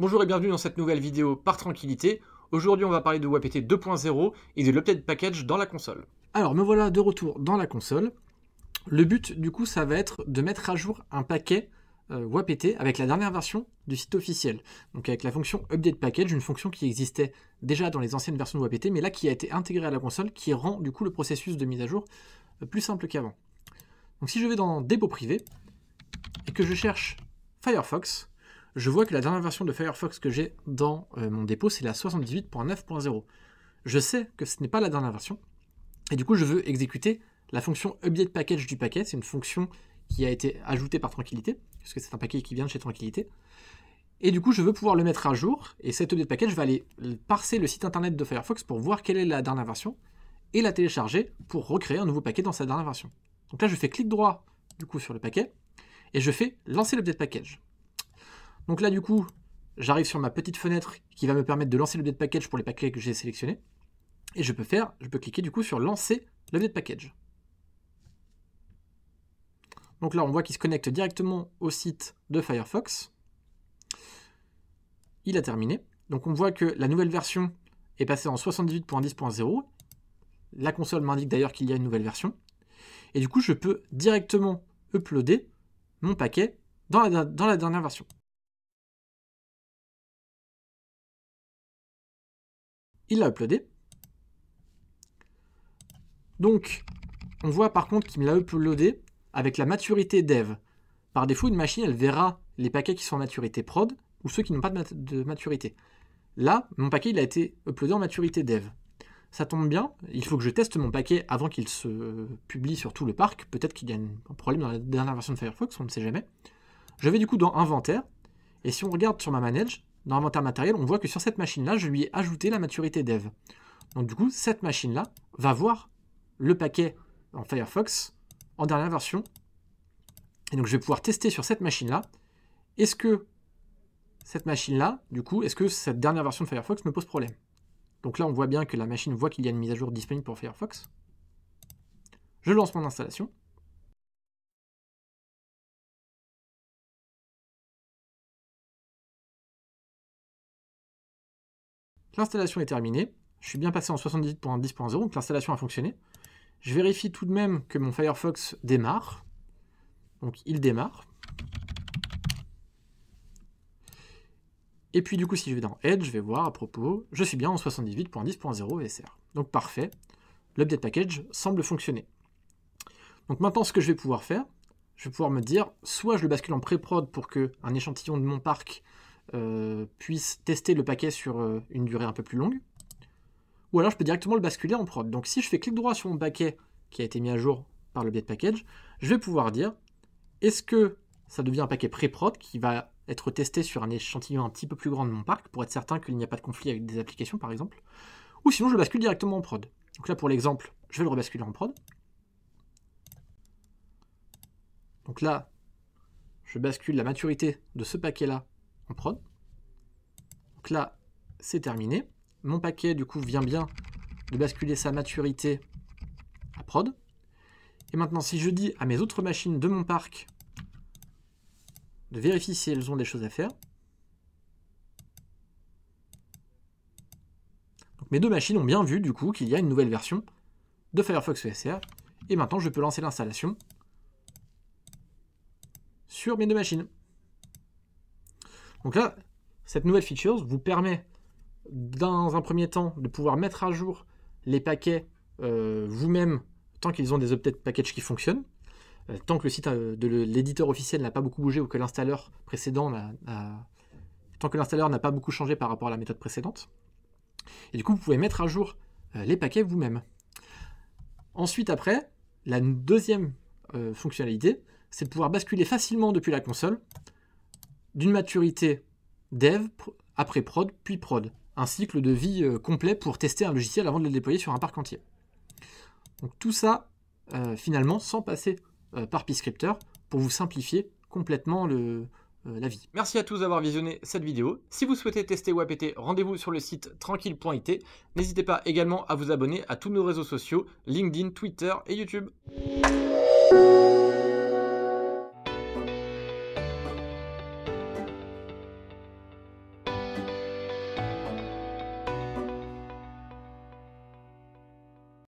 Bonjour et bienvenue dans cette nouvelle vidéo par tranquillité. Aujourd'hui on va parler de WAPT 2.0 et de l'update package dans la console. Alors me voilà de retour dans la console. Le but du coup ça va être de mettre à jour un paquet euh, avec la dernière version du site officiel. Donc avec la fonction update package, une fonction qui existait déjà dans les anciennes versions de WAPT mais là qui a été intégrée à la console qui rend du coup le processus de mise à jour euh, plus simple qu'avant. Donc si je vais dans dépôt privé et que je cherche Firefox, je vois que la dernière version de Firefox que j'ai dans euh, mon dépôt, c'est la 78.9.0. Je sais que ce n'est pas la dernière version, et du coup, je veux exécuter la fonction update package du paquet. C'est une fonction qui a été ajoutée par Tranquillité, puisque c'est un paquet qui vient de chez Tranquillité. Et du coup, je veux pouvoir le mettre à jour, et cet update package va aller parser le site internet de Firefox pour voir quelle est la dernière version, et la télécharger pour recréer un nouveau paquet dans sa dernière version. Donc là, je fais clic droit, du coup, sur le paquet, et je fais lancer l'update package. Donc là, du coup, j'arrive sur ma petite fenêtre qui va me permettre de lancer le de package pour les paquets que j'ai sélectionnés. Et je peux faire, je peux cliquer du coup sur lancer le de package. Donc là, on voit qu'il se connecte directement au site de Firefox. Il a terminé. Donc on voit que la nouvelle version est passée en 78.10.0. La console m'indique d'ailleurs qu'il y a une nouvelle version. Et du coup, je peux directement uploader mon paquet dans la dernière version. il l'a uploadé. Donc, on voit par contre qu'il me l'a uploadé avec la maturité dev. Par défaut, une machine, elle verra les paquets qui sont en maturité prod ou ceux qui n'ont pas de, maturité. Là, mon paquet, il a été uploadé en maturité dev. Ça tombe bien, il faut que je teste mon paquet avant qu'il se publie sur tout le parc. Peut-être qu'il y a un problème dans la dernière version de Firefox, on ne sait jamais. Je vais du coup dans Inventaire, et si on regarde sur ma manage, dans l'inventaire matériel, on voit que sur cette machine-là, je lui ai ajouté la maturité dev. Donc du coup, cette machine-là va voir le paquet en Firefox en dernière version. Et donc je vais pouvoir tester sur cette machine-là, est-ce que cette machine-là, du coup, est-ce que cette dernière version de Firefox me pose problème Donc là, on voit bien que la machine voit qu'il y a une mise à jour disponible pour Firefox. Je lance mon installation. l'installation est terminée. Je suis bien passé en 78.10.0, donc l'installation a fonctionné. Je vérifie tout de même que mon Firefox démarre. Donc il démarre. Et puis du coup, si je vais dans Edge, je vais voir à propos, je suis bien en 78.10.0 VSR. E donc parfait, l'update package semble fonctionner. Donc maintenant, ce que je vais pouvoir faire, je vais pouvoir me dire, soit je le bascule en pré-prod pour qu'un échantillon de mon parc euh, puisse tester le paquet sur euh, une durée un peu plus longue. Ou alors je peux directement le basculer en prod. Donc si je fais clic droit sur mon paquet qui a été mis à jour par le biais de package, je vais pouvoir dire est-ce que ça devient un paquet pré-prod qui va être testé sur un échantillon un petit peu plus grand de mon parc pour être certain qu'il n'y a pas de conflit avec des applications par exemple, ou sinon je bascule directement en prod. Donc là pour l'exemple, je vais le rebasculer en prod. Donc là, je bascule la maturité de ce paquet-là prod. Donc là, c'est terminé. Mon paquet, du coup, vient bien de basculer sa maturité à prod. Et maintenant, si je dis à mes autres machines de mon parc de vérifier si elles ont des choses à faire, mes deux machines ont bien vu du coup qu'il y a une nouvelle version de Firefox ESR. Et maintenant, je peux lancer l'installation sur mes deux machines. Donc là, cette nouvelle feature vous permet dans un premier temps de pouvoir mettre à jour les paquets euh, vous-même tant qu'ils ont des update packages qui fonctionnent, euh, tant que le site euh, de l'éditeur officiel n'a pas beaucoup bougé ou que l'installeur précédent tant que l'installeur n'a pas beaucoup changé par rapport à la méthode précédente. Et du coup, vous pouvez mettre à jour les paquets vous-même. Ensuite, après, la deuxième fonctionnalité, c'est de pouvoir basculer facilement depuis la console d'une maturité dev, après prod, puis prod. Un cycle de vie euh, complet pour tester un logiciel avant de le déployer sur un parc entier. Donc tout ça, euh, finalement, sans passer euh, par par Piscripteur, pour vous simplifier complètement le, la vie. Merci à tous d'avoir visionné cette vidéo. Si vous souhaitez tester WAPT, rendez-vous sur le site tranquille.it. N'hésitez pas également à vous abonner à tous nos réseaux sociaux, LinkedIn, Twitter et YouTube.